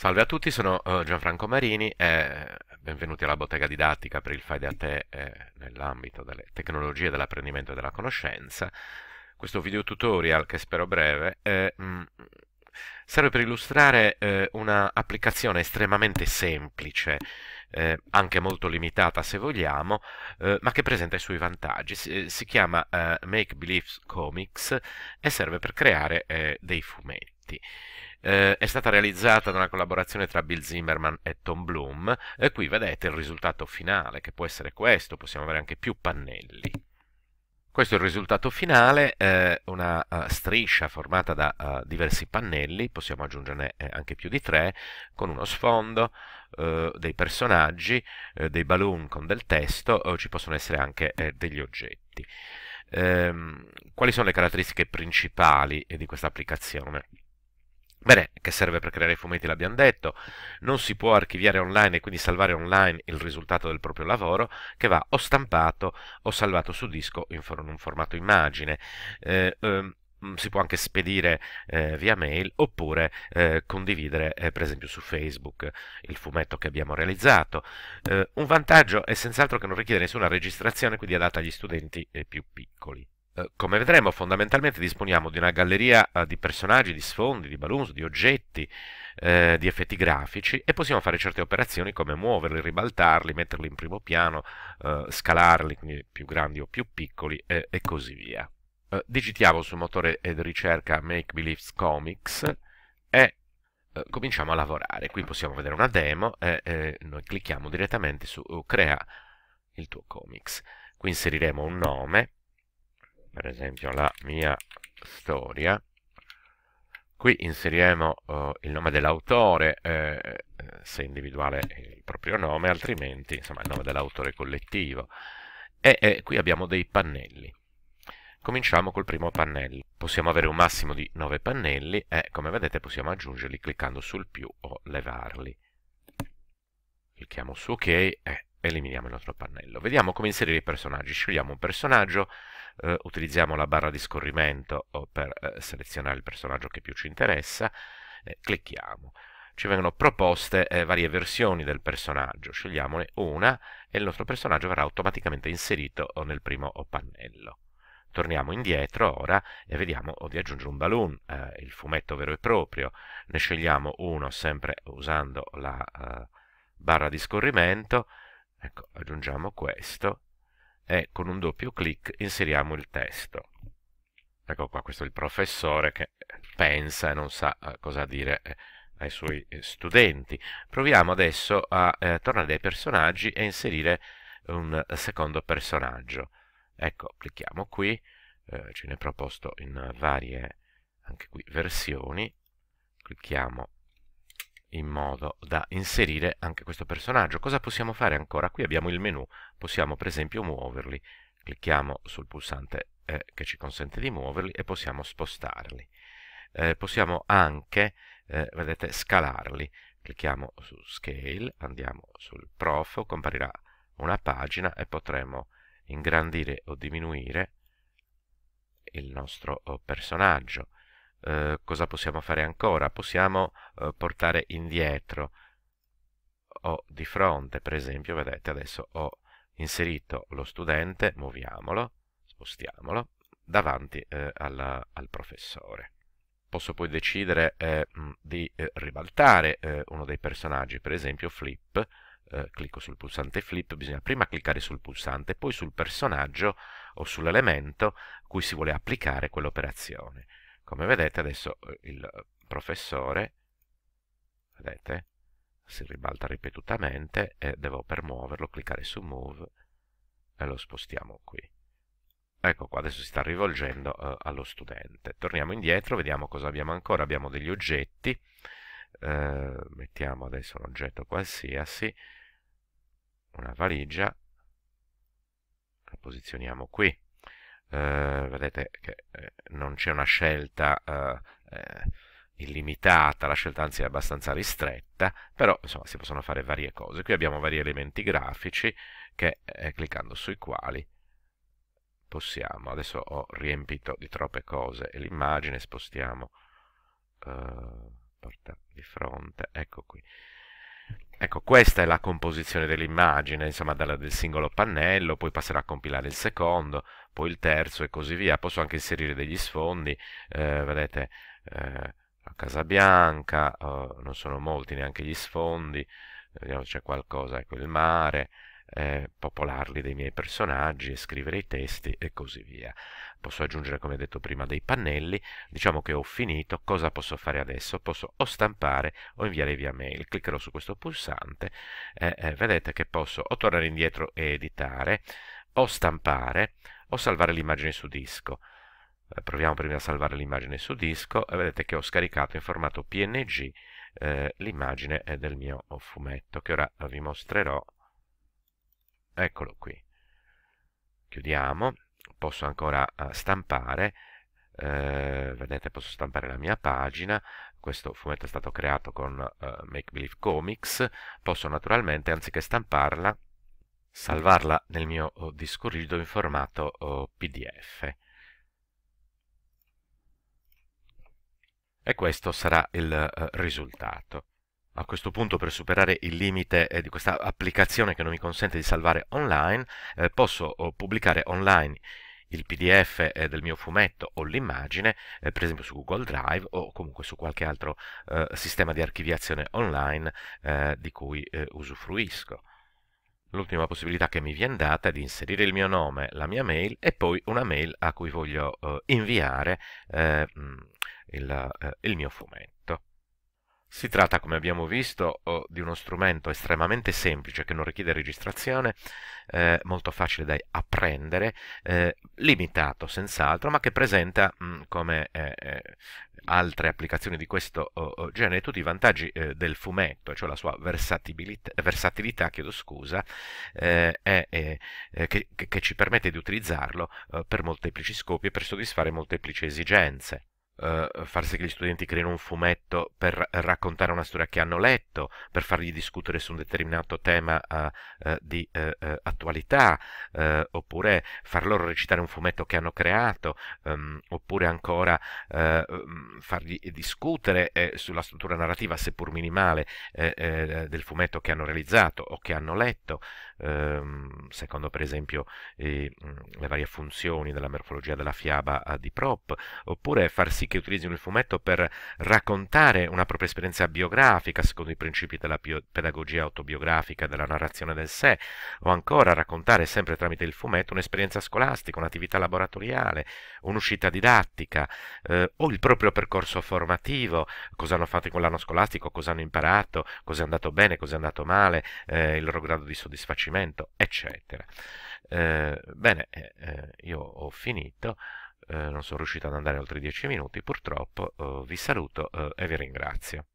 Salve a tutti, sono eh, Gianfranco Marini e eh, benvenuti alla bottega didattica per il Fai da te eh, nell'ambito delle tecnologie dell'apprendimento e della conoscenza. Questo video tutorial, che spero breve, è, mm, serve per illustrare un'applicazione estremamente semplice, anche molto limitata se vogliamo, ma che presenta i suoi vantaggi. si chiama Make Beliefs Comics e serve per creare dei fumetti eh, è stata realizzata da una collaborazione tra Bill Zimmerman e Tom Bloom e qui vedete il risultato finale che può essere questo, possiamo avere anche più pannelli. Questo è il risultato finale, eh, una uh, striscia formata da uh, diversi pannelli, possiamo aggiungerne eh, anche più di tre, con uno sfondo, eh, dei personaggi, dei balloon con del testo, ci possono essere anche degli oggetti. Ehm, quali sono le caratteristiche principali di questa applicazione? Bene, che serve per creare i fumetti l'abbiamo detto, non si può archiviare online e quindi salvare online il risultato del proprio lavoro che va o stampato o salvato su disco in, for un formato immagine. Eh, ehm, mm, si può anche spedire eh, via mail oppure eh, condividere eh, per esempio su Facebook il fumetto che abbiamo realizzato. Eh, un vantaggio è senz'altro che non richiede nessuna registrazione, quindi adatta agli studenti eh, più piccoli. Eh, come vedremo fondamentalmente disponiamo di una galleria eh, di personaggi, di sfondi, di balloons, di oggetti, eh, di effetti grafici e possiamo fare certe operazioni come muoverli, ribaltarli, metterli in primo piano, eh, scalarli, quindi più grandi o più piccoli eh, e così via. Eh, digitiamo sul motore di ricerca Make Believes Comics e cominciamo a lavorare. Qui possiamo vedere una demo e noi clicchiamo direttamente su oh, Crea il tuo comics. Qui inseriremo un nome per esempio la mia storia qui inseriamo eh, il nome dell'autore eh, eh se individuale il proprio nome altrimenti insomma il nome dell'autore collettivo e eh, qui abbiamo dei pannelli cominciamo col primo pannello possiamo avere un massimo di 9 pannelli e come vedete possiamo aggiungerli cliccando sul più o levarli clicchiamo su ok e eliminiamo il nostro pannello. Vediamo come inserire i personaggi. Scegliamo un personaggio, eh, utilizziamo la barra di scorrimento oh, per eh, selezionare il personaggio che più ci interessa, eh, clicchiamo. Ci vengono proposte eh, varie versioni del personaggio, scegliamone una e il nostro personaggio verrà automaticamente inserito oh, nel primo oh, pannello. Torniamo indietro ora e vediamo di aggiungere un balloon, eh, il fumetto vero e proprio. Ne scegliamo uno sempre usando la eh, barra di scorrimento, Ecco, aggiungiamo questo e con un doppio clic inseriamo il testo. Ecco qua, questo è il professore che pensa e non sa eh, cosa dire eh, ai suoi eh, studenti. Proviamo adesso a eh, tornare ai personaggi e inserire un secondo personaggio. Ecco, clicchiamo qui, eh, ce è proposto in varie anche qui versioni. Clicchiamo in modo da inserire anche questo personaggio. Cosa possiamo fare ancora? Qui abbiamo il menu, possiamo per esempio muoverli, clicchiamo sul pulsante eh, che ci consente di muoverli e possiamo spostarli. Eh, possiamo anche, eh, vedete, scalarli, clicchiamo su Scale, andiamo sul Prof, comparirà una pagina e potremo ingrandire o diminuire il nostro oh, personaggio. Eh, cosa possiamo fare ancora? Possiamo eh, portare indietro o di fronte, per esempio, vedete adesso ho inserito lo studente, muoviamolo, spostiamolo, davanti eh, alla, al professore. Posso poi decidere eh, di eh, ribaltare uno dei personaggi, per esempio flip, clicco sul pulsante flip, bisogna prima cliccare sul pulsante, poi sul personaggio o sull'elemento cui si vuole applicare quell'operazione come vedete adesso eh, il eh, professore vedete si ribalta ripetutamente e devo per muoverlo cliccare su move e lo spostiamo qui ecco qua adesso si sta rivolgendo eh, allo studente torniamo indietro vediamo cosa abbiamo ancora abbiamo degli oggetti eh, mettiamo adesso un oggetto qualsiasi una valigia la posizioniamo qui eh, vedete che eh, non c'è una scelta eh, illimitata, la scelta anzi è abbastanza ristretta, però insomma si possono fare varie cose. Qui abbiamo vari elementi grafici che eh, cliccando sui quali possiamo, adesso ho riempito di troppe cose l'immagine, spostiamo eh, porta di fronte, ecco qui. Ecco, questa è la composizione dell'immagine, insomma, del singolo pannello, poi passerà a compilare il secondo, poi il terzo e così via. Posso anche inserire degli sfondi, eh, vedete, eh, la Casa Bianca, eh, non sono molti neanche gli sfondi, vediamo se c'è qualcosa, ecco il mare, eh, popolarli dei miei personaggi, e scrivere i testi e così via. Posso aggiungere, come detto prima, dei pannelli. Diciamo che ho finito. Cosa posso fare adesso? Posso o stampare o inviare via mail. Cliccherò su questo pulsante. Eh, eh, vedete che posso o tornare indietro e editare, o stampare, o salvare l'immagine su disco. Eh, proviamo prima a salvare l'immagine su disco e eh, vedete che ho scaricato in formato PNG eh, l'immagine del mio fumetto che ora vi mostrerò eccolo qui chiudiamo posso ancora eh, stampare eh, vedete posso stampare la mia pagina questo fumetto è stato creato con eh, Make Believe Comics posso naturalmente anziché stamparla salvarla nel mio oh, disco rigido in formato oh, pdf e questo sarà il eh, risultato a questo punto per superare il limite eh, di questa applicazione che non mi consente di salvare online, eh, posso oh, pubblicare online il PDF eh, del mio fumetto o l'immagine, eh, per esempio su Google Drive o comunque su qualche altro eh, sistema di archiviazione online eh, di cui usufruisco. L'ultima possibilità che mi viene data è di inserire il mio nome, la mia mail e poi una mail a cui voglio inviare mm, il, il mio fumetto. Si tratta, come abbiamo visto, di uno strumento estremamente semplice che non richiede registrazione, eh, molto facile da apprendere, eh, limitato senz'altro, ma che presenta, mh, mm, come eh, eh, altre applicazioni di questo oh, genere tutti i vantaggi eh, del fumetto, cioè la sua versatilità, chiedo scusa, eh, eh, che, che, ci permette di utilizzarlo eh, per molteplici scopi e per soddisfare molteplici esigenze. Uh, far sì che gli studenti creino un fumetto per raccontare una storia che hanno letto, per fargli discutere su un determinato tema uh, uh, di attualità, oppure far loro recitare un fumetto che hanno creato, um, oppure ancora mm, fargli discutere eh, sulla struttura narrativa, seppur minimale, eh, eh, del fumetto che hanno realizzato o che hanno letto, ehm, secondo per esempio mm, le varie funzioni della morfologia della fiaba di Prop, oppure far sì che utilizzano il fumetto per raccontare una propria esperienza biografica secondo i principi della pedagogia autobiografica, della narrazione del sé, o ancora raccontare sempre tramite il fumetto un'esperienza scolastica, un'attività laboratoriale, un'uscita didattica eh, o il proprio percorso formativo, cosa hanno fatto con l'anno scolastico, cosa hanno imparato, cosa è andato bene, cosa è andato male, eh, il loro grado di soddisfacimento, eccetera. Eh, bene, eh, eh, io ho finito. Eh, non sono riuscito ad andare oltre 10 minuti purtroppo, eh, vi saluto eh, e vi ringrazio.